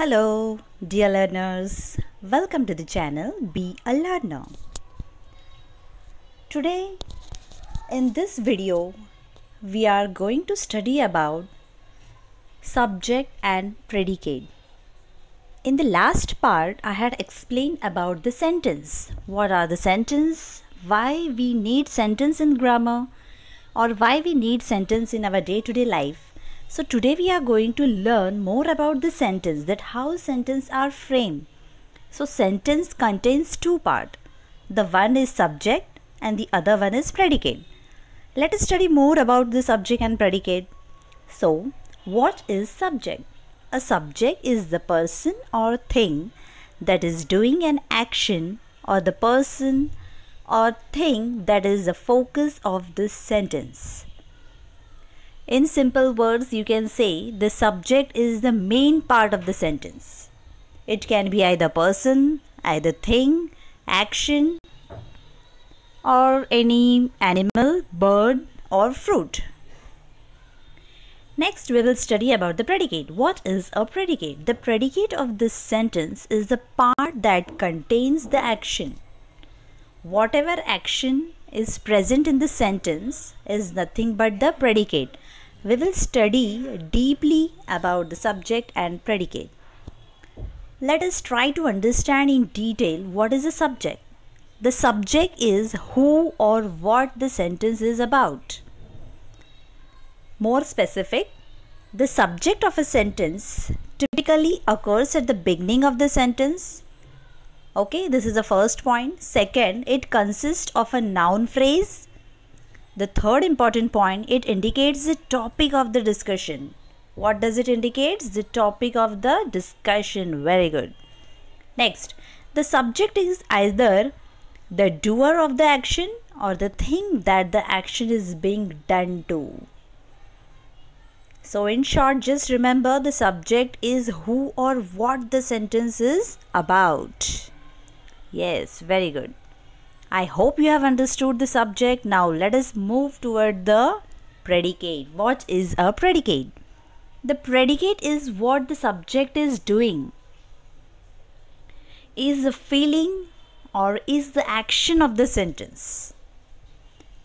Hello, dear learners. Welcome to the channel Be a Learner. Today, in this video, we are going to study about subject and predicate. In the last part, I had explained about the sentence. What are the sentence? Why we need sentence in grammar or why we need sentence in our day-to-day -day life so today we are going to learn more about the sentence that how sentences are framed. So sentence contains two part. The one is subject and the other one is predicate. Let us study more about the subject and predicate. So what is subject? A subject is the person or thing that is doing an action or the person or thing that is the focus of this sentence. In simple words, you can say the subject is the main part of the sentence. It can be either person, either thing, action, or any animal, bird, or fruit. Next, we will study about the predicate. What is a predicate? The predicate of this sentence is the part that contains the action. Whatever action is present in the sentence is nothing but the predicate we will study deeply about the subject and predicate. Let us try to understand in detail what is a subject. The subject is who or what the sentence is about. More specific, the subject of a sentence typically occurs at the beginning of the sentence. Okay, this is the first point. Second, it consists of a noun phrase the third important point, it indicates the topic of the discussion. What does it indicate? The topic of the discussion. Very good. Next, the subject is either the doer of the action or the thing that the action is being done to. So, in short, just remember the subject is who or what the sentence is about. Yes, very good. I hope you have understood the subject. Now let us move toward the predicate. What is a predicate? The predicate is what the subject is doing. Is the feeling or is the action of the sentence.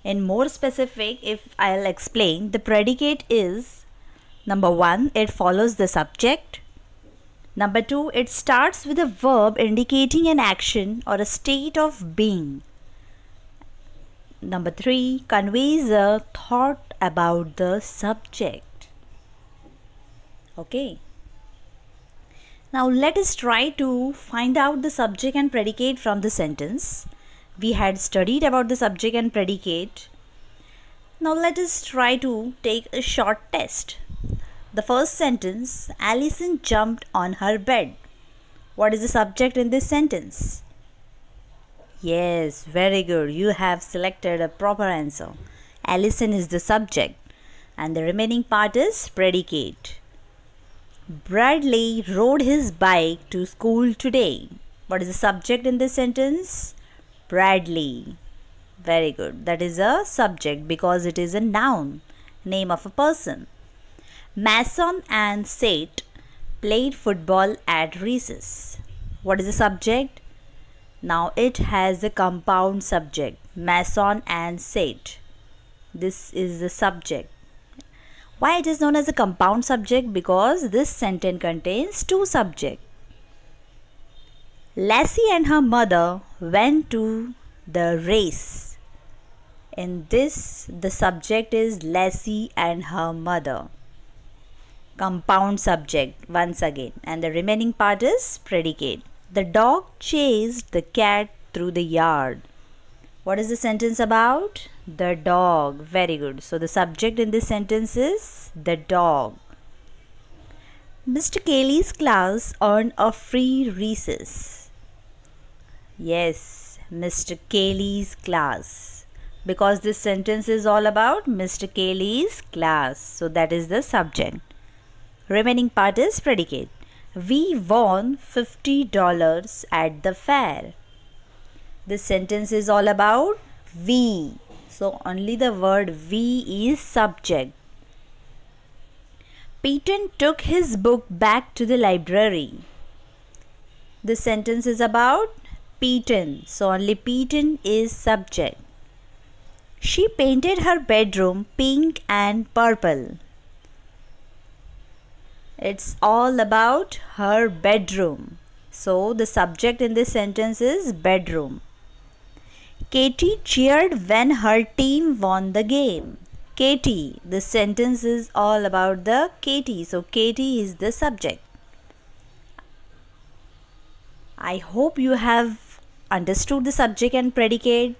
In more specific, if I'll explain, the predicate is number one, it follows the subject. Number two, it starts with a verb indicating an action or a state of being. Number three, conveys a thought about the subject. Okay. Now let us try to find out the subject and predicate from the sentence. We had studied about the subject and predicate. Now let us try to take a short test. The first sentence Alison jumped on her bed. What is the subject in this sentence? Yes, very good. You have selected a proper answer. Allison is the subject and the remaining part is predicate. Bradley rode his bike to school today. What is the subject in this sentence? Bradley. Very good. That is a subject because it is a noun, name of a person. Mason and Sate played football at recess. What is the subject? Now it has a compound subject, Mason and Sate. This is the subject. Why it is known as a compound subject? Because this sentence contains two subjects. Lassie and her mother went to the race. In this, the subject is Lassie and her mother. Compound subject once again, and the remaining part is predicate. The dog chased the cat through the yard. What is the sentence about? The dog. Very good. So the subject in this sentence is the dog. Mr. Cayley's class earned a free recess. Yes, Mr. Cayley's class. Because this sentence is all about Mr. Cayley's class. So that is the subject. Remaining part is predicate. We won $50 at the fair. This sentence is all about we. So only the word we is subject. Peyton took his book back to the library. This sentence is about Peyton. So only Peyton is subject. She painted her bedroom pink and purple. It's all about her bedroom. So the subject in this sentence is bedroom. Katie cheered when her team won the game. Katie, the sentence is all about the Katie. So Katie is the subject. I hope you have understood the subject and predicate.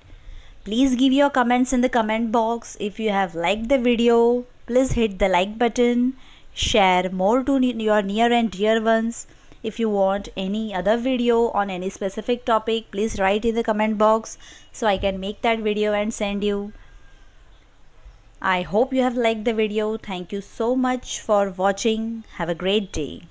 Please give your comments in the comment box. If you have liked the video, please hit the like button share more to your near and dear ones if you want any other video on any specific topic please write in the comment box so i can make that video and send you i hope you have liked the video thank you so much for watching have a great day